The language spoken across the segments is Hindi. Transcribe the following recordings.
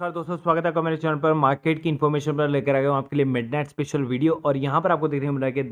नमस्कार दोस्तों स्वागत है आपका मेरे चैनल पर मार्केट की इन्फॉर्मेशन पर लेकर आ गया हूँ आपके लिए मिडनाइट स्पेशल वीडियो और यहाँ पर आपको देखने को मिला कि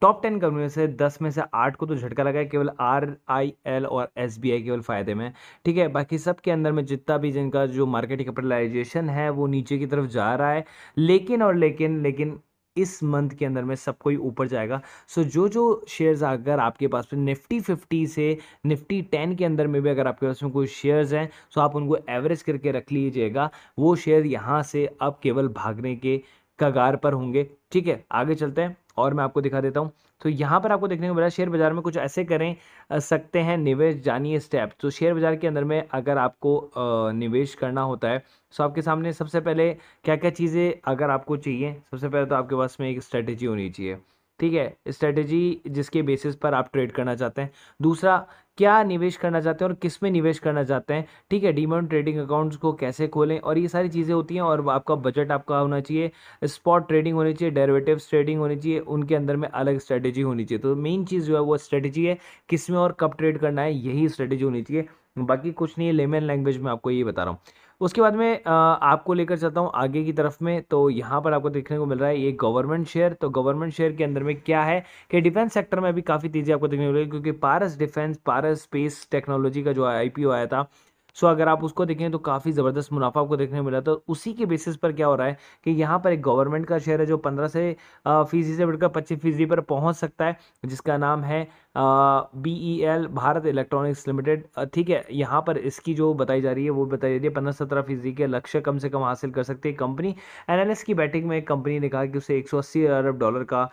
टॉप टेन कंपनियों से दस में से आठ को तो झटका लगा है केवल आर आई एल और एस बी आई केवल फायदे में ठीक है बाकी सब के अंदर में जितना भी जिनका जो मार्केट कैपिटलाइजेशन है वो नीचे की तरफ जा रहा है लेकिन और लेकिन लेकिन इस मंथ के अंदर में सब कोई ऊपर जाएगा सो so, जो जो शेयर्स अगर आपके पास में निफ्टी फिफ्टी से निफ्टी टेन के अंदर में भी अगर आपके पास में कोई शेयर्स हैं सो तो आप उनको एवरेज करके रख लीजिएगा वो शेयर यहाँ से अब केवल भागने के कगार पर होंगे ठीक है आगे चलते हैं और मैं आपको दिखा देता हूँ तो यहाँ पर आपको देखने को मिला शेयर बाजार में कुछ ऐसे करें सकते हैं निवेश जानिए स्टेप तो शेयर बाजार के अंदर में अगर आपको निवेश करना होता है तो आपके सामने सबसे पहले क्या क्या चीज़ें अगर आपको चाहिए सबसे पहले तो आपके पास में एक स्ट्रेटेजी होनी चाहिए ठीक है स्ट्रेटेजी जिसके बेसिस पर आप ट्रेड करना चाहते हैं दूसरा क्या निवेश करना चाहते हैं और किस में निवेश करना चाहते हैं ठीक है डीमेट ट्रेडिंग अकाउंट्स को कैसे खोलें और ये सारी चीज़ें होती हैं और आपका बजट आपका होना चाहिए स्पॉट ट्रेडिंग होनी चाहिए डेरिवेटिव ट्रेडिंग होनी चाहिए उनके अंदर में अलग स्ट्रेटेजी होनी चाहिए तो मेन चीज़ जो है वो स्ट्रेटेजी है किस में और कब ट्रेड करना है यही स्ट्रेटेजी होनी चाहिए बाकी कुछ नहीं है लेमन लैंग्वेज में आपको ये बता रहा हूँ उसके बाद में आपको लेकर चलता हूँ आगे की तरफ में तो यहाँ पर आपको देखने को मिल रहा है ये गवर्नमेंट शेयर तो गवर्नमेंट शेयर के अंदर में क्या है कि डिफेंस सेक्टर में भी काफ़ी तेज़ी आपको देखने को मिल रही है क्योंकि Paras defence Paras space technology का जो आईपीओ आया था सो अगर आप उसको देखें तो काफ़ी ज़बरदस्त मुनाफा आपको देखने को मिला तो उसी के बेसिस पर क्या हो रहा है कि यहाँ पर एक गवर्नमेंट का शेयर है जो पंद्रह से फीसदी से बढ़कर पच्चीस फीसदी पर पहुँच सकता है जिसका नाम है B E L Bharat electronics limited ठीक है यहाँ पर इसकी जो बताई जा रही है वो बताई जा रही है पंद्रह सत्रह फीसदी के लक्ष्य कम से कम हासिल कर सकती है कंपनी एस की बैटिंग में एक कंपनी ने कहा कि उसे अस्सी अरब डॉलर का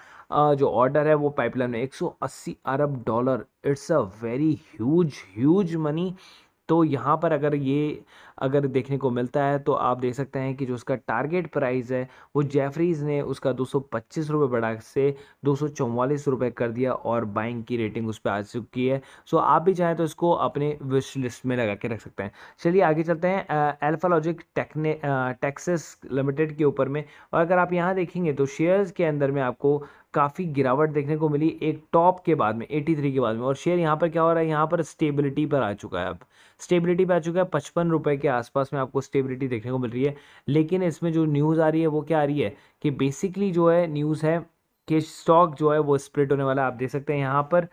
जो ऑर्डर है वो पाइपलाइन में अस्सी अरब dollar it's a very huge huge money तो यहाँ पर अगर ये अगर देखने को मिलता है तो आप देख सकते हैं कि जो उसका टारगेट प्राइस है वो जेफरीज़ ने उसका दो सौ बढ़ा से दो सौ कर दिया और बाइंग की रेटिंग उस पर आ चुकी है सो आप भी चाहें तो इसको अपने विश लिस्ट में लगा के रख सकते हैं चलिए आगे चलते हैं एल्फालॉजिक टेक्ने टेक्सिस लिमिटेड के ऊपर में और अगर आप यहाँ देखेंगे तो शेयर्स के अंदर में आपको काफ़ी गिरावट देखने को मिली एक टॉप के बाद में 83 के बाद में और शेयर यहाँ पर क्या हो रहा है यहाँ पर स्टेबिलिटी पर आ चुका है अब स्टेबिलिटी पर आ चुका है पचपन रुपये के आसपास में आपको स्टेबिलिटी देखने को मिल रही है लेकिन इसमें जो न्यूज़ आ रही है वो क्या आ रही है कि बेसिकली जो है न्यूज़ है कि स्टॉक जो है वो स्प्रिट होने वाला है आप देख सकते हैं यहाँ पर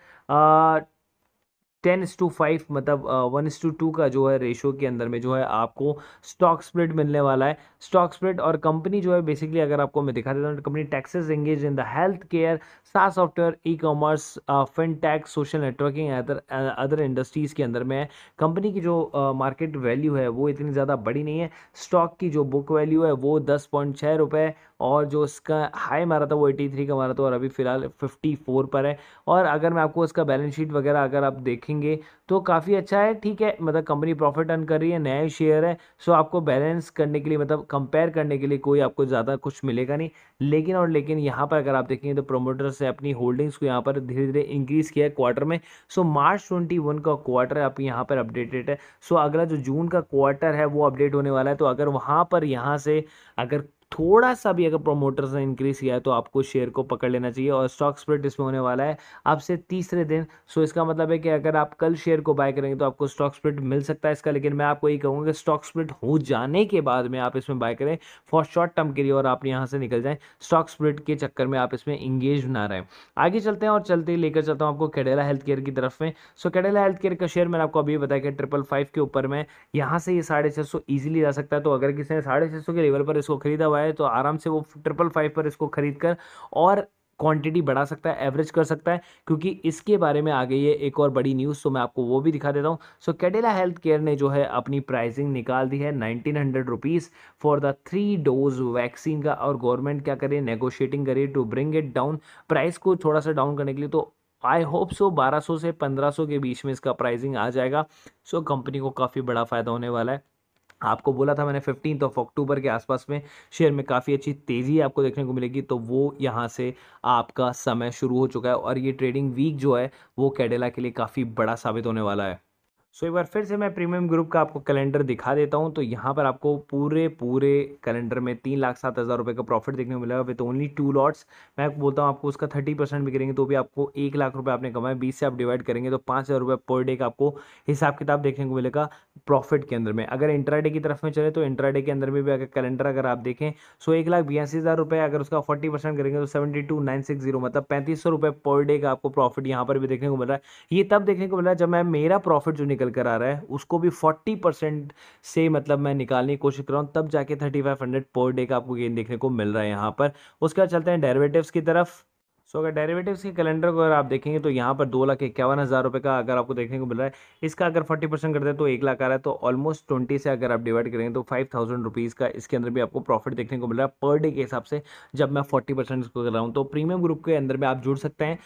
टेन इस टू फाइव मतलब वन इस टू टू का जो है रेशो के अंदर में जो है आपको स्टॉक स्प्लिट मिलने वाला है स्टॉक स्प्लिट और कंपनी जो है बेसिकली अगर आपको मैं दिखा देता हूँ company taxes engage in the health care सा software e commerce fintech social networking other other industries के अंदर में है कंपनी की जो मार्केट uh, वैल्यू है वो इतनी ज़्यादा बड़ी नहीं है स्टॉक की जो बुक वैल्यू है वो दस पॉइंट छः रुपये और जो इसका हाई मारा था वो एटी थ्री का मारा था और अभी फ़िलहाल फिफ्टी फोर पर है और अगर मैं आपको इसका बैलेंस शीट वगैरह अगर आप देखें रखेंगे तो काफ़ी अच्छा है ठीक है मतलब कंपनी प्रॉफिट अर्न कर रही है नया शेयर है सो आपको बैलेंस करने के लिए मतलब कंपेयर करने के लिए कोई आपको ज़्यादा कुछ मिलेगा नहीं लेकिन और लेकिन यहाँ पर अगर आप देखेंगे तो प्रोमोटर्स ने अपनी होल्डिंग्स को यहाँ पर धीरे धीरे इंक्रीज़ किया है क्वार्टर में सो मार्च ट्वेंटी वन का क्वार्टर आप यहाँ पर अपडेटेड है सो अगला जो जून का क्वार्टर है वो अपडेट होने वाला है तो अगर वहाँ पर यहाँ से अगर थोड़ा सा भी अगर प्रोमोटर्स ने इंक्रीज किया है तो आपको शेयर को पकड़ लेना चाहिए और स्टॉक स्प्लिट इसमें होने वाला है आपसे तीसरे दिन सो इसका मतलब है कि अगर आप कल शेयर को बाय करेंगे तो आपको स्टॉक स्प्लिट मिल सकता है इसका लेकिन मैं आपको यही कहूँगा कि स्टॉक स्प्लिट हो जाने के बाद में आप इसमें बाय करें फॉर शॉर्ट टर्म के लिए और आप यहाँ से निकल जाएँ स्टॉक स्प्लिट के चक्कर में आप इसमें इंगेज ना रहें आगे चलते हैं और चलते ही लेकर चलता हूँ आपको कैडेला हेल्थ केयर की तरफ में सो कैडेला हेल्थ केयर का शेयर मैंने आपको अभी बताया कि ट्रिपल फाइव के ऊपर में यहाँ से ये साढ़े छः सौ जा सकता है तो अगर किसी ने साढ़े सौ के लेवल पर इसको खरीदा हुआ हुआ है तो आराम से वो ट्रिपल फाइव पर इसको खरीद कर और क्वांटिटी बढ़ा सकता है एवरेज कर सकता है क्योंकि इसके बारे में आ गई है एक और बड़ी न्यूज़ तो मैं आपको वो भी दिखा देता हूँ सो कैडेला हेल्थ केयर ने जो है अपनी प्राइसिंग निकाल दी है nineteen hundred rupees for the three dose vaccine का और गवर्नमेंट क्या करे नेगोशिएटिंग करे to bring it down price को थोड़ा सा डाउन करने के लिए तो आई होप सो 1200 से 1500 के बीच में इसका प्राइसिंग आ जाएगा सो so, कंपनी को काफ़ी बड़ा फ़ायदा होने वाला है आपको बोला था मैंने फिफ्टीन ऑफ अक्टूबर के आसपास में शेयर में काफ़ी अच्छी तेज़ी आपको देखने को मिलेगी तो वो यहाँ से आपका समय शुरू हो चुका है और ये ट्रेडिंग वीक जो है वो कैडेला के लिए काफ़ी बड़ा साबित होने वाला है सो एक बार फिर से मैं प्रीमियम ग्रुप का आपको कैलेंडर दिखा देता हूँ तो यहाँ पर आपको पूरे पूरे कैलेंडर में तीन लाख सात हज़ार रुपये का प्रॉफिट देखने को मिलेगा विथ ओनली टू लॉट्स मैं आपको बोलता हूँ आपको उसका थर्टी परसेंट भी करेंगे तो भी आपको एक लाख रुपये आपने कमाया बीस से आप डिवाइड करेंगे तो पाँच हज़ार रुपये पर डे का आपको हिसाब किताब देखने को मिलेगा प्रॉफिट के अंदर में अगर इंट्राडे की तरफ में चले तो इंट्राडे के अंदर में भी अगर कैलेंडर अगर आप देखें सो एक लाख बयासी हज़ार रुपये अगर उसका फोर्टी परसेंट करेंगे तो seventy two nine six zero मतलब पैंतीस सौ रुपये पर डे का आपको प्रॉफिट यहाँ पर भी देखने को मिल रहा है ये तब देखने को मिल रहा है जब मैं मेरा प्रॉफिट जो निकल कर आ रहा है उसको भी फोर्टी परसेंट से मतलब मैं निकालने की कोशिश कर रहा हूँ तब जाके thirty five hundred per day का आपको गेन देखने को मिल रहा है यहाँ पर उसके बाद चलते हैं डेरिवेटिव्स की तरफ सो so, अगर डेरिवेटिव्स के कैलेंडर को अगर आप देखेंगे तो यहाँ पर दो लाख इक्यावन हज़ार रुपये का अगर आपको देखने को मिल रहा है इसका अगर फोर्टी परसेंट करते हैं तो एक लाख आ रहा है तो ऑलमोस्ट ट्वेंटी से अगर आप डिवाइड करेंगे तो फाइव थाउजेंड रुपीज़ का इसके अंदर भी आपको प्रॉफिट देखने को मिल रहा है पर डे के हिसाब से जब मैं फोर्टी इसको कर रहा हूँ तो प्रीमियम ग्रुप के अंदर भी आप जुड़ सकते हैं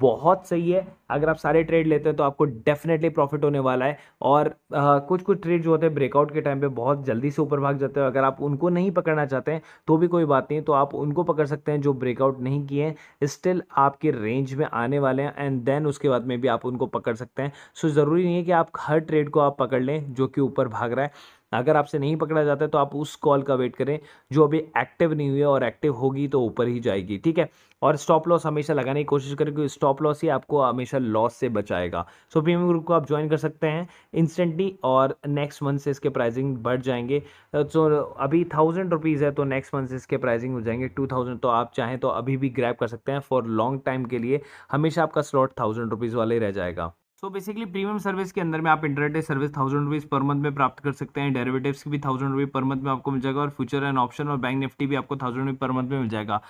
बहुत सही है अगर आप सारे ट्रेड लेते हैं तो आपको डेफिनेटली प्रॉफिट होने वाला है और आ, कुछ कुछ ट्रेड जो होते हैं ब्रेकआउट के टाइम पे बहुत जल्दी से ऊपर भाग जाते हैं अगर आप उनको नहीं पकड़ना चाहते हैं तो भी कोई बात नहीं तो आप उनको पकड़ सकते हैं जो ब्रेकआउट नहीं किए हैं स्टिल आपके रेंज में आने वाले हैं एंड देन उसके बाद में भी आप उनको पकड़ सकते हैं सो ज़रूरी नहीं है कि आप हर ट्रेड को आप पकड़ लें जो कि ऊपर भाग रहा है अगर आपसे नहीं पकड़ा जाता है तो आप उस कॉल का वेट करें जो अभी एक्टिव नहीं हुई है और एक्टिव होगी तो ऊपर ही जाएगी ठीक है और स्टॉप लॉस हमेशा लगाने की कोशिश करें क्योंकि स्टॉप लॉस ही आपको हमेशा लॉस से बचाएगा सो पी ग्रुप को आप ज्वाइन कर सकते हैं इंस्टेंटली और नेक्स्ट मंथ से इसके प्राइसिंग बढ़ जाएंगे तो अभी थाउजेंड रुपीज़ है तो नेक्स्ट मंथ से इसके प्राइसिंग हो जाएंगे टू थाउजेंड तो आप चाहें तो अभी भी ग्रैप कर सकते हैं फॉर लॉन्ग टाइम के लिए हमेशा आपका स्लॉट थाउजेंड रुपीज़ वाले रह जाएगा सो बेसिकली प्रीमियम सर्विस के अंदर में आप intraday service thousand rupees per month में प्राप्त कर सकते हैं डेरिवेटिव्स की भी थाउजेंड रुपीज़ पर मंथ में आपको मिल जाएगा और फ्यूचर एंड ऑप्शन और बैंक निफ्टी भी आपको थाउजेंड रुपीज़ पर मंथ में मिल जाएगा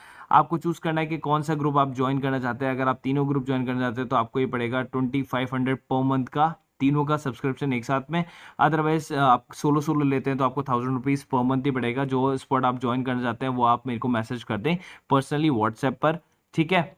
आपको चूज़ करना है कि कौन सा ग्रुप आप ज्वाइन करना चाहते हैं अगर आप तीनों ग्रुप ज्वाइन करना चाहते हैं तो आपको ये पड़ेगा twenty five hundred per month का तीनों का सब्सक्रिप्शन एक साथ में अदरवाइज आप सोलो सोलो लेते हैं तो आपको थाउजेंड रुपीज़ पर मंथ ही पड़ेगा जो स्पॉट आप ज्वाइन करना चाहते हैं वो आप मेरे को मैसेज कर दें पर्सनली व्हाट्सएप पर ठीक है